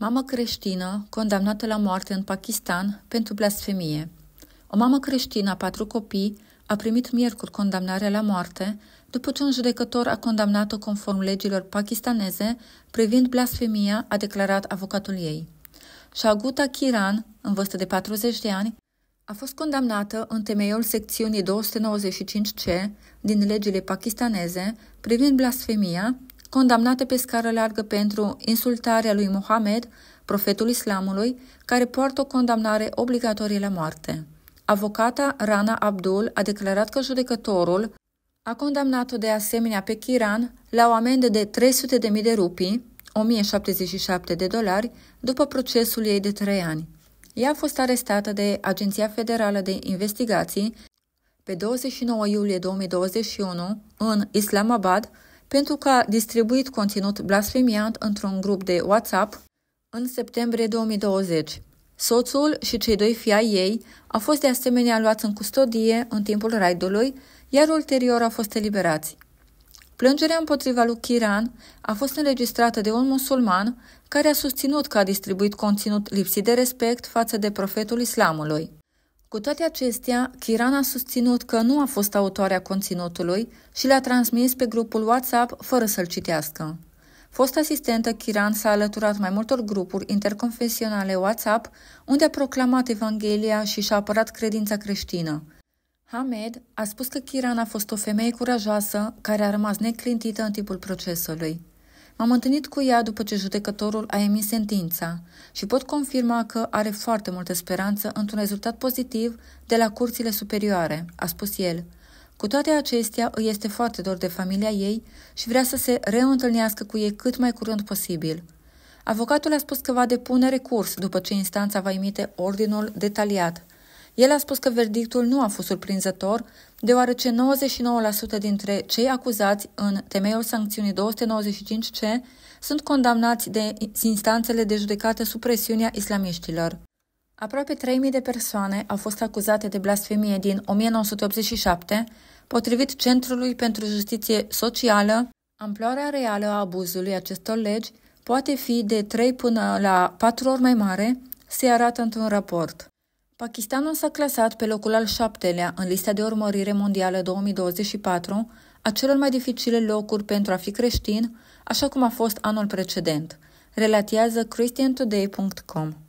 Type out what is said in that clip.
Mamă creștină condamnată la moarte în Pakistan pentru blasfemie. O mamă creștină a patru copii a primit miercuri condamnarea la moarte după ce un judecător a condamnat-o conform legilor pakistaneze privind blasfemia, a declarat avocatul ei. Shaguta Kiran, în vârstă de 40 de ani, a fost condamnată în temeiul secțiunii 295C din legile pakistaneze privind blasfemia condamnate pe scară largă pentru insultarea lui Mohamed, profetul islamului, care poartă o condamnare obligatorie la moarte. Avocata Rana Abdul a declarat că judecătorul a condamnat-o de asemenea pe Kiran la o amendă de 300.000 de rupii, 1077 de dolari, după procesul ei de trei ani. Ea a fost arestată de Agenția Federală de Investigații pe 29 iulie 2021 în Islamabad, pentru că a distribuit conținut blasfemiant într-un grup de WhatsApp în septembrie 2020. Soțul și cei doi fii ai ei au fost de asemenea luați în custodie în timpul raidului, iar ulterior au fost eliberați. Plângerea împotriva lui Kiran a fost înregistrată de un musulman care a susținut că a distribuit conținut lipsit de respect față de profetul islamului. Cu toate acestea, Chiran a susținut că nu a fost autoarea conținutului și l-a transmis pe grupul WhatsApp fără să-l citească. Fost asistentă, Chiran s-a alăturat mai multor grupuri interconfesionale WhatsApp, unde a proclamat Evanghelia și și-a apărat credința creștină. Hamed a spus că Kiran a fost o femeie curajoasă care a rămas neclintită în timpul procesului. M-am întâlnit cu ea după ce judecătorul a emis sentința și pot confirma că are foarte multă speranță într-un rezultat pozitiv de la curțile superioare, a spus el. Cu toate acestea, îi este foarte dor de familia ei și vrea să se reîntâlnească cu ei cât mai curând posibil. Avocatul a spus că va depune recurs după ce instanța va emite ordinul detaliat el a spus că verdictul nu a fost surprinzător, deoarece 99% dintre cei acuzați în temeiul sancțiunii 295C sunt condamnați de instanțele de judecată sub presiunea islamiștilor. Aproape 3.000 de persoane au fost acuzate de blasfemie din 1987, potrivit Centrului pentru Justiție Socială. Amploarea reală a abuzului acestor legi poate fi de 3 până la 4 ori mai mare, se arată într-un raport. Pakistanul s-a clasat pe locul al șaptelea în lista de urmărire mondială 2024 a celor mai dificile locuri pentru a fi creștin, așa cum a fost anul precedent, relatează christiantoday.com.